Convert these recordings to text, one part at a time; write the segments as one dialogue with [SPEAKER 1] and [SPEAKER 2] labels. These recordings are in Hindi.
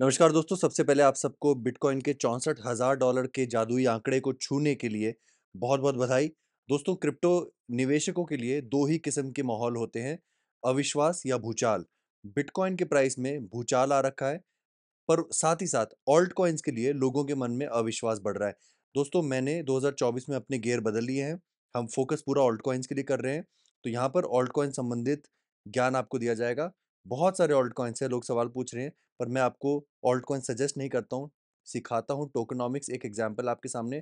[SPEAKER 1] नमस्कार दोस्तों सबसे पहले आप सबको बिटकॉइन के चौंसठ हज़ार डॉलर के जादुई आंकड़े को छूने के लिए बहुत बहुत बधाई दोस्तों क्रिप्टो निवेशकों के लिए दो ही किस्म के माहौल होते हैं अविश्वास या भूचाल बिटकॉइन के प्राइस में भूचाल आ रखा है पर साथ ही साथ ऑल्ट कॉइन्स के लिए लोगों के मन में अविश्वास बढ़ रहा है दोस्तों मैंने 2024 में अपने गेयर बदल लिए हैं हम फोकस पूरा ऑल्ट कॉइन्स के लिए कर रहे हैं तो यहाँ पर ऑल्ट कॉइन संबंधित ज्ञान आपको दिया जाएगा बहुत सारे ऑल्ट कॉइन्स हैं लोग सवाल पूछ रहे हैं पर मैं आपको ऑल्ट कॉइन सजेस्ट नहीं करता हूँ सिखाता हूँ टोकनॉमिक्स एक एग्जाम्पल आपके सामने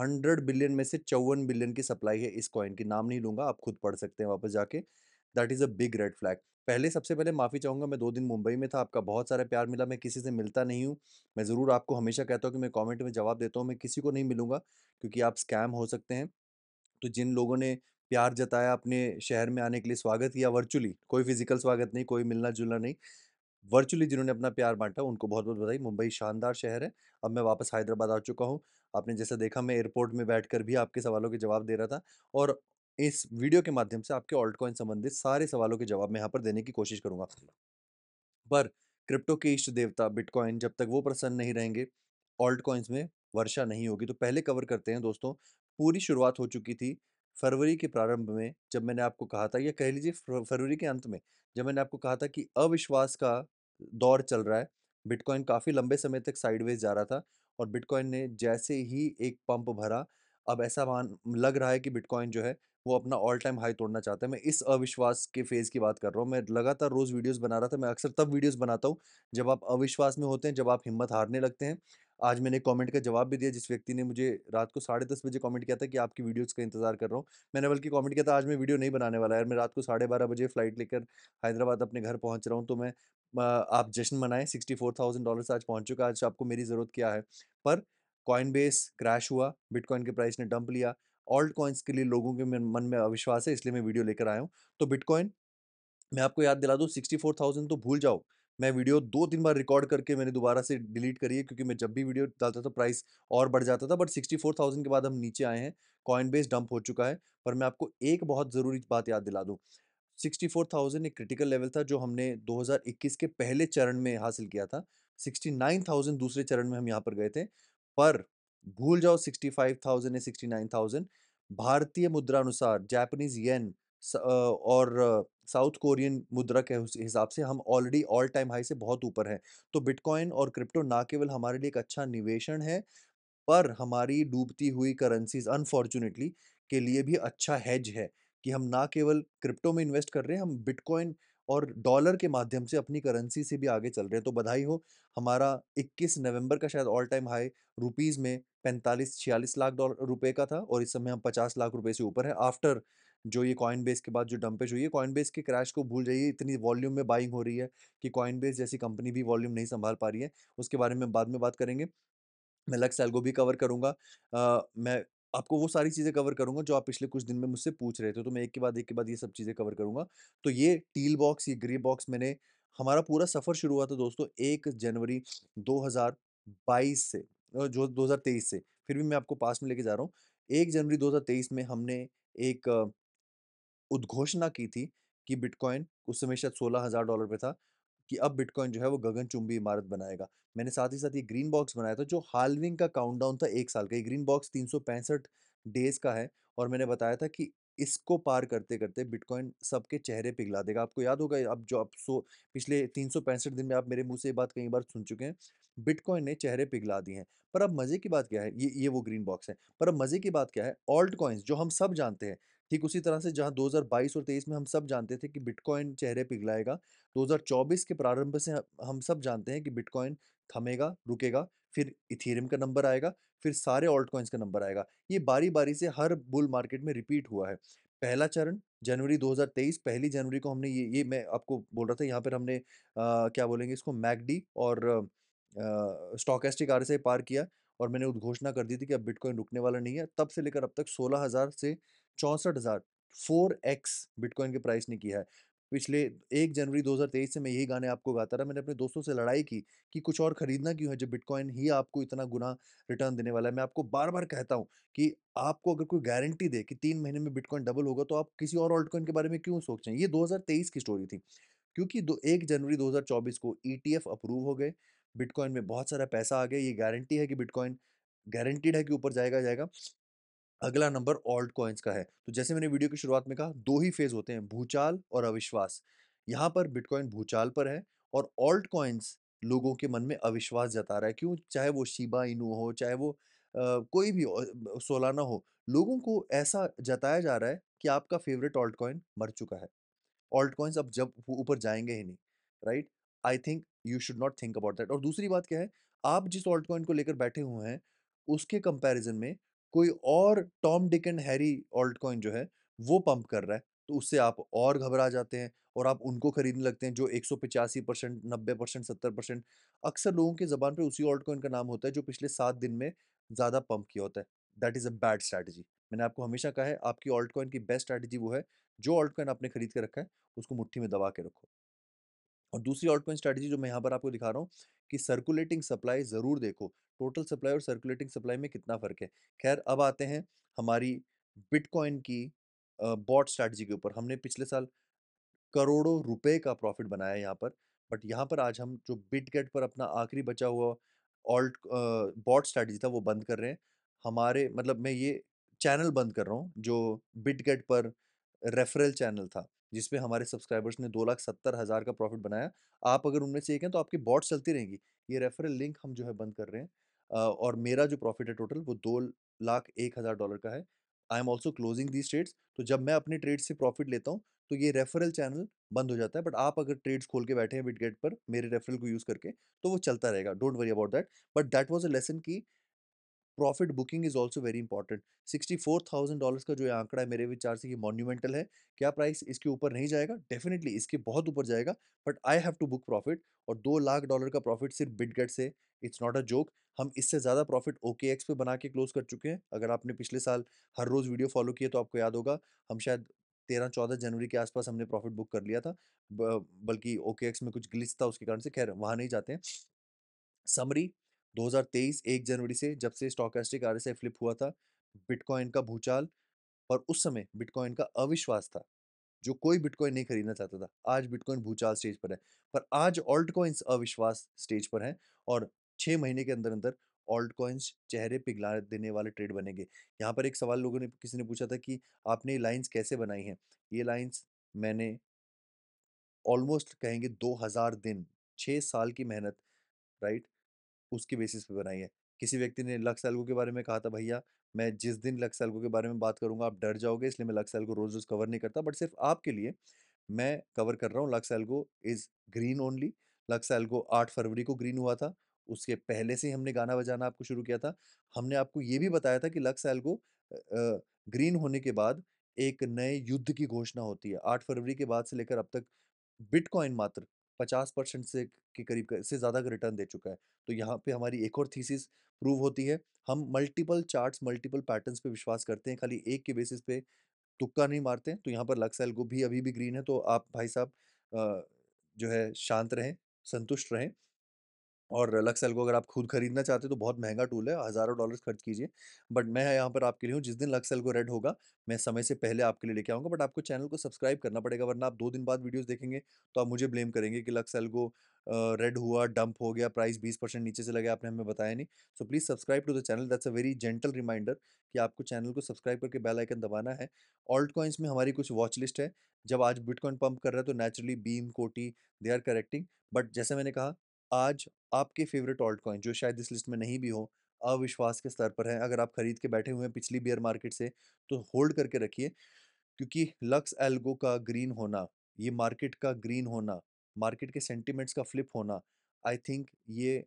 [SPEAKER 1] हंड्रेड बिलियन में से चौवन बिलियन की सप्लाई है इस कॉइन की नाम नहीं लूँगा आप खुद पढ़ सकते हैं वापस जाके that is a big red flag पहले सबसे पहले माफ़ी चाहूँगा मैं दो दिन मुंबई में था आपका बहुत सारा प्यार मिला मैं किसी से मिलता नहीं हूँ मैं ज़रूर आपको हमेशा कहता हूँ कि मैं कमेंट में जवाब देता हूँ मैं किसी को नहीं मिलूँगा क्योंकि आप स्कैम हो सकते हैं तो जिन लोगों ने प्यार जताया अपने शहर में आने के लिए स्वागत किया वर्चुअली कोई फिजिकल स्वागत नहीं कोई मिलना जुलना नहीं वर्चुअली जिन्होंने अपना प्यार बांटा उनको बहुत बहुत बधाई मुंबई शानदार शहर है अब मैं वापस हैदराबाद आ चुका हूँ आपने जैसा देखा मैं एयरपोर्ट में बैठ भी आपके सवालों के जवाब दे रहा था और इस वीडियो के माध्यम से आपके ऑल्ट कॉइन संबंधित सारे सवालों के जवाब मैं यहाँ पर देने की कोशिश करूँगा पर क्रिप्टो के इष्ट देवता बिटकॉइन जब तक वो प्रसन्न नहीं रहेंगे ऑल्ट कॉइन्स में वर्षा नहीं होगी तो पहले कवर करते हैं दोस्तों पूरी शुरुआत हो चुकी थी फरवरी के प्रारंभ में जब मैंने आपको कहा था या कह लीजिए फरवरी के अंत में जब मैंने आपको कहा था कि अविश्वास का दौर चल रहा है बिटकॉइन काफ़ी लंबे समय तक साइडवेज जा रहा था और बिटकॉइन ने जैसे ही एक पंप भरा अब ऐसा मान लग रहा है कि बिटकॉइन जो है वो अपना ऑल टाइम हाई तोड़ना चाहता है मैं इस अविश्वास के फेज़ की बात कर रहा हूँ मैं लगातार रोज़ वीडियोस बना रहा था मैं अक्सर तब वीडियोस बनाता हूँ जब आप अविश्वास में होते हैं जब आप हिम्मत हारने लगते हैं आज मैंने कमेंट का जवाब भी दिया जिस व्यक्ति ने मुझे रात को साढ़े दस बजे कमेंट किया था कि आपकी वीडियोस का इंतजार कर रहा हूँ मैंने बल्कि कमेंट किया था आज मैं वीडियो नहीं बनाने वाला यार मैं रात को साढ़े बारह बजे फ्लाइट लेकर हैदराबाद अपने घर पहुँच रहा हूँ तो मैं आप जश्न मनाएं सिक्सटी फोर थाउजेंड डॉलर आज पहुँच चुका आज आपको मेरी ज़रूरत क्या है पर कॉइन बेस क्रैश हुआ बिटकॉइन के प्राइस ने डंप लिया ऑल्ट कॉइन्स के लिए लोगों के मन में अविश्वास है इसलिए मैं वीडियो लेकर आया हूँ तो बिटकॉइन मैं आपको याद दिला दूँ सिक्सटी फोर थाउजेंड तो भूल जाओ मैं वीडियो दो तीन बार रिकॉर्ड करके मैंने दोबारा से डिलीट करी है क्योंकि मैं जब भी वीडियो डालता था प्राइस और बढ़ जाता था बट सिक्सटी फोर थाउजेंड के बाद हम नीचे आए हैं कॉइन बेस डंप हो चुका है पर मैं आपको एक बहुत ज़रूरी बात याद दिला दूँ 64,000 एक क्रिटिकल लेवल था जो हमने 2021 के पहले चरण में हासिल किया था थाउजेंड दूसरे चरण में हम यहाँ पर गए थे पर भूल जाओ सिक्सटी या थाउजेंड भारतीय मुद्रा अनुसार जैपनीज येन और साउथ कोरियन मुद्रा के हिसाब से हम ऑलरेडी ऑल टाइम हाई से बहुत ऊपर हैं तो बिटकॉइन और क्रिप्टो ना केवल हमारे लिए एक अच्छा निवेशन है पर हमारी डूबती हुई करेंसीज अनफॉर्चुनेटली के लिए भी अच्छा हैज है कि हम ना केवल क्रिप्टो में इन्वेस्ट कर रहे हैं हम बिटकॉइन और डॉलर के माध्यम से अपनी करेंसी से भी आगे चल रहे हैं तो बधाई हो हमारा 21 नवंबर का शायद ऑल टाइम हाई रुपीज़ में 45 छियालीस लाख डॉलर रुपए का था और इस समय हम 50 लाख रुपए से ऊपर है आफ्टर जो ये कॉइन बेस के बाद जो डंपेज हुई है कॉइन बेस के क्रैश को भूल जाइए इतनी वॉल्यूम में बाइंग हो रही है कि कॉइन बेस जैसी कंपनी भी वॉल्यूम नहीं संभाल पा रही है उसके बारे में बाद में बात करेंगे मैं लक्स एल्गो भी कवर करूँगा मैं आपको वो सारी चीज़ें कवर करूंगा जो आप पिछले कुछ दिन में मुझसे पूछ रहे थे तो मैं एक के बाद एक के बाद ये सब चीज़ें कवर करूंगा तो ये टील बॉक्स ये ग्रे बॉक्स मैंने हमारा पूरा सफ़र शुरू हुआ था दोस्तों एक जनवरी 2022 से जो 2023 से फिर भी मैं आपको पास में लेके जा रहा हूँ एक जनवरी 2023 में हमने एक उद्घोषणा की थी कि बिटकॉइन उस समय शायद सोलह हज़ार डॉलर पे था, कि अब बिटकॉइन जो है वो गगनचुंबी इमारत बनाएगा। मैंने साथ ही साथ ये ग्रीन बॉक्स बनाया था जो हालविंग का काउंटडाउन था एक साल का। ये ग्रीन बॉक्स तीन डेज़ का है और मैंने बताया था कि इसको पार करते-करते बिटकॉइन सबके चेहरे पिघला देगा। आपको याद होगा अब जो आप सो पिछले तीन दिन में आप मेरे मुँह से ये बात कई बार सुन चुके हैं, बिटकॉइन ने चेहरे पिघला दिए हैं। पर अब मज़े की बात क्या है, ये ये वो ग्रीन बॉक्स है। पर अब मज़े की बात क्या है, कॉइन्स जो हम सब जानते हैं ठीक उसी तरह से जहां 2022 और 23 में हम सब जानते थे कि बिटकॉइन चेहरे पिघलाएगा 2024 के प्रारंभ से हम सब जानते हैं कि बिटकॉइन थमेगा रुकेगा फिर इथेरियम का नंबर आएगा फिर सारे ऑल्ट कॉइन्स का नंबर आएगा ये बारी बारी से हर बुल मार्केट में रिपीट हुआ है पहला चरण जनवरी 2023 पहली जनवरी को हमने ये ये मैं आपको बोल रहा था यहाँ पर हमने आ, क्या बोलेंगे इसको मैगडी और स्टॉकेस्टिक आर पार किया और मैंने उद्घोषणा कर दी थी कि अब बिटकॉइन रुकने वाला नहीं है तब से लेकर अब तक सोलह हज़ार से चौंसठ हज़ार फोर एक्स बिटकॉइन के प्राइस ने किया है पिछले एक जनवरी 2023 से मैं यही गाने आपको गाता रहा मैंने अपने दोस्तों से लड़ाई की कि कुछ और ख़रीदना क्यों है जब बिटकॉइन ही आपको इतना गुना रिटर्न देने वाला है मैं आपको बार बार कहता हूँ कि आपको अगर कोई गारंटी दे कि तीन महीने में बिटकॉइन डबल होगा तो आप किसी और ऑल्टकॉइन के बारे में क्यों सोचें ये दो की स्टोरी थी क्योंकि दो एक जनवरी 2024 को ई e अप्रूव हो गए बिटकॉइन में बहुत सारा पैसा आ गया ये गारंटी है कि बिटकॉइन गारंटीड है कि ऊपर जाएगा जाएगा अगला नंबर ऑल्ट कॉइन्स का है तो जैसे मैंने वीडियो की शुरुआत में कहा दो ही फेज होते हैं भूचाल और अविश्वास यहाँ पर बिटकॉइन भूचाल पर है और ऑल्ट कॉइन्स लोगों के मन में अविश्वास जता रहा है क्यों चाहे वो शिबा इनू हो चाहे वो आ, कोई भी सोलाना हो लोगों को ऐसा जताया जा रहा है कि आपका फेवरेट ऑल्ट कॉइन मर चुका है ऑल्ट कॉइन्स अब जब ऊपर जाएंगे ही नहीं right I think you should not think about that और दूसरी बात क्या है आप जिस ऑल्ट कॉइन को लेकर बैठे हुए हैं उसके कंपैरिजन में कोई और Tom Dick and Harry altcoin जो है वो पंप कर रहा है तो उससे आप और घबरा जाते हैं और आप उनको खरीदने लगते हैं जो एक सौ पचासी परसेंट नब्बे परसेंट सत्तर परसेंट अक्सर लोगों की ज़बान पर उसी ऑल्ट कॉइन का नाम होता है जो पिछले सात दिन में ज़्यादा पंप किया होता है that is a bad strategy मैंने आपको हमेशा कहा है आपकी ऑल्ट कॉइन की बेस्ट स्ट्रैटेजी वो है जो ऑल्ट कॉइन आपने खरीद के रखा है उसको मुट्ठी में दबा के रखो और दूसरी पॉइंट स्ट्रैटेजी जो मैं यहाँ पर आपको दिखा रहा हूँ कि सर्कुलेटिंग सप्लाई ज़रूर देखो टोटल सप्लाई और सर्कुलेटिंग सप्लाई में कितना फ़र्क है खैर अब आते हैं हमारी बिटकॉइन की बॉट स्ट्रैटेजी के ऊपर हमने पिछले साल करोड़ों रुपए का प्रॉफिट बनाया यहाँ पर बट यहाँ पर आज हम जो बिटगेट पर अपना आखिरी बचा हुआ ऑल्ट बॉट स्ट्रैटी था वो बंद कर रहे हैं हमारे मतलब मैं ये चैनल बंद कर रहा हूँ जो बिटगेट पर रेफरल चैनल था जिसमें हमारे सब्सक्राइबर्स ने दो लाख सत्तर हज़ार का प्रॉफिट बनाया आप अगर उनमें से एक हैं तो आपकी बॉट चलती रहेंगी ये रेफरल लिंक हम जो है बंद कर रहे हैं और मेरा जो प्रॉफिट है टोटल वो दो लाख एक हज़ार डॉलर का है I am also closing these trades तो जब मैं अपने ट्रेड से प्रॉफिट लेता हूँ तो ये रेफरल चैनल बंद हो जाता है बट आप अगर ट्रेड्स खोल के बैठे हैं बिटगेट पर मेरे रेफरल को यूज़ करके तो वो चलता रहेगा don't worry about that but that was a lesson की profit booking is also very important sixty four thousand dollar का जो ये आंकड़ा है मेरे विचार से ये मॉन्यूमेंटल है क्या प्राइस इसके ऊपर नहीं जाएगा डेफिनेटली इसके बहुत ऊपर जाएगा but I have to book profit और दो लाख डॉलर का प्रॉफिट सिर्फ बिटगेट से इट्स नॉट अ जोक हम इससे ज़्यादा प्रॉफिट ओके एक्स पे बना के क्लोज कर चुके हैं अगर आपने पिछले साल हर रोज़ वीडियो फॉलो किए तो आपको याद होगा हम शायद तेरह चौदह जनवरी के आसपास हमने प्रॉफिट बुक कर लिया था बल्कि ओके एक्स में कुछ ग्लिच था उसके कारण से खैर वहाँ नहीं जाते हैं समरी 2023 एक जनवरी से जब से स्टॉकास्टिक आर फ्लिप हुआ था बिटकॉइन का भूचाल और उस समय बिटकॉइन का अविश्वास था जो कोई बिटकॉइन नहीं खरीदना चाहता था आज बिटकॉइन भूचाल स्टेज पर है पर आज ऑल्ट कॉइन्स अविश्वास स्टेज पर हैं और छः महीने के अंदर अंदर ऑल्ट कॉइन्स चेहरे पिघला देने वाले ट्रेड बनेंगे यहाँ पर एक सवाल लोगों ने किसी ने पूछा था कि आपने ये लाइन्स कैसे बनाई हैं ये लाइन्स मैंने ऑलमोस्ट कहेंगे हज़ार दिन छः साल की मेहनत राइट उसके बेसिस पे बनाई है किसी व्यक्ति ने लक्स एल्गो के बारे में कहा था भैया मैं जिस दिन लक्ष्य एल्गो के बारे में बात करूंगा आप डर जाओगे इसलिए मैं लक्स एल्गो रोज रोज कवर नहीं करता बट सिर्फ आपके लिए मैं कवर कर रहा हूँ Lux Algo is green only Lux Algo आठ फरवरी को ग्रीन हुआ था उसके पहले से ही हमने गाना बजाना आपको शुरू किया था हमने आपको ये भी बताया था कि लक्स एल्गो ग्रीन होने के बाद एक नए युद्ध की घोषणा होती है आठ फरवरी के बाद से लेकर अब तक बिटकॉइन मात्र पचास परसेंट से के करीब से ज़्यादा का रिटर्न दे चुका है तो यहाँ पे हमारी एक और थीसिस प्रूव होती है हम मल्टीपल चार्ट्स मल्टीपल पैटर्न्स पे विश्वास करते हैं खाली एक के बेसिस पे तुक्का नहीं मारते तो यहाँ पर लक्स गो भी अभी भी ग्रीन है तो आप भाई साहब जो है शांत रहें संतुष्ट रहें और लक्सेल को अगर आप खुद खरीदना चाहते हो तो बहुत महंगा टूल है हज़ारों डॉलर्स खर्च कीजिए बट मैं यहाँ पर आपके लिए हूँ जिस दिन लक्सेल को रेड होगा मैं समय से पहले आपके लिए लेके आऊँगा बट आपको चैनल को सब्सक्राइब करना पड़ेगा वरना आप दो दिन बाद वीडियोस देखेंगे तो आप मुझे ब्लेम करेंगे कि लक्सेल को रेड हुआ डंप हो गया प्राइस बीस परसेंट नीचे से लगे आपने हमें बताया नहीं so please subscribe to the channel that's a very gentle reminder कि आपको चैनल को सब्सक्राइब करके बेल आइकन दबाना है ऑल्ट कॉइन्स में हमारी कुछ वॉच लिस्ट है जब आज बिटकॉइन पंप कर रहा है तो नेचुरली बीम कोटी दे आर करेक्टिंग बट जैसे मैंने कहा आज आपके फेवरेट ऑल्ट कॉइन जो शायद इस लिस्ट में नहीं भी हो अविश्वास के स्तर पर है अगर आप खरीद के बैठे हुए हैं पिछली बियर मार्केट से तो होल्ड करके रखिए क्योंकि लक्स एल्गो का ग्रीन होना ये मार्केट का ग्रीन होना मार्केट के सेंटिमेंट्स का फ्लिप होना आई थिंक ये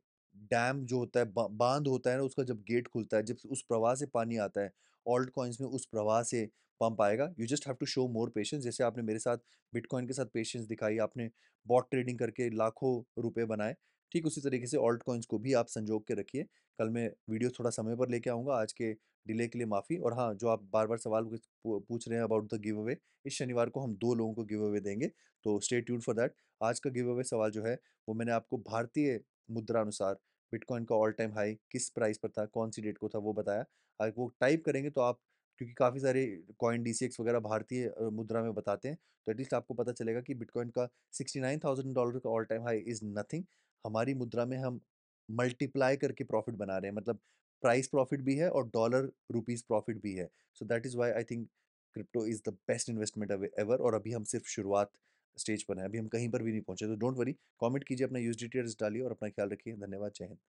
[SPEAKER 1] डैम जो होता है बांध होता है ना उसका जब गेट खुलता है जब उस प्रवाह से पानी आता है ऑल्ट कॉइन्स में उस प्रवाह से पंप आएगा you just have to show more patience जैसे आपने मेरे साथ बिटकॉइन के साथ पेशेंस दिखाई आपने बॉट ट्रेडिंग करके लाखों रुपए बनाए ठीक उसी तरीके से ऑल्ट कॉइन्स को भी आप संजोग के रखिए कल मैं वीडियो थोड़ा समय पर लेके आऊँगा आज के डिले के लिए माफ़ी और हाँ जो आप बार बार सवाल पूछ रहे हैं अबाउट द गिव अवे इस शनिवार को हम दो लोगों को गिव अवे देंगे तो स्टे ट्यूड फॉर दैट आज का गिव अवे सवाल जो है वो मैंने आपको भारतीय मुद्रा अनुसार बिटकॉइन का ऑल टाइम हाई किस प्राइस पर था कौन सी डेट को था वो बताया अगर वो टाइप करेंगे तो आप क्योंकि काफ़ी सारे कॉइन डी वगैरह भारतीय मुद्रा में बताते हैं तो एटलीस्ट आपको पता चलेगा कि बिटकॉइन का सिक्सटी नाइन थाउजेंड डॉलर का all time high is nothing हमारी मुद्रा में हम मल्टीप्लाई करके प्रॉफिट बना रहे हैं मतलब प्राइस प्रॉफिट भी है और डॉलर रुपीज़ प्रॉफिट भी है so that is why I think crypto is the best investment ever और अभी हम सिर्फ शुरुआत स्टेज पर हैं अभी हम कहीं पर भी नहीं पहुंचे तो डोंट वरी कमेंट कीजिए अपना यूज डिटेल्स डालिए और अपना ख्याल रखिए धन्यवाद जय हिंद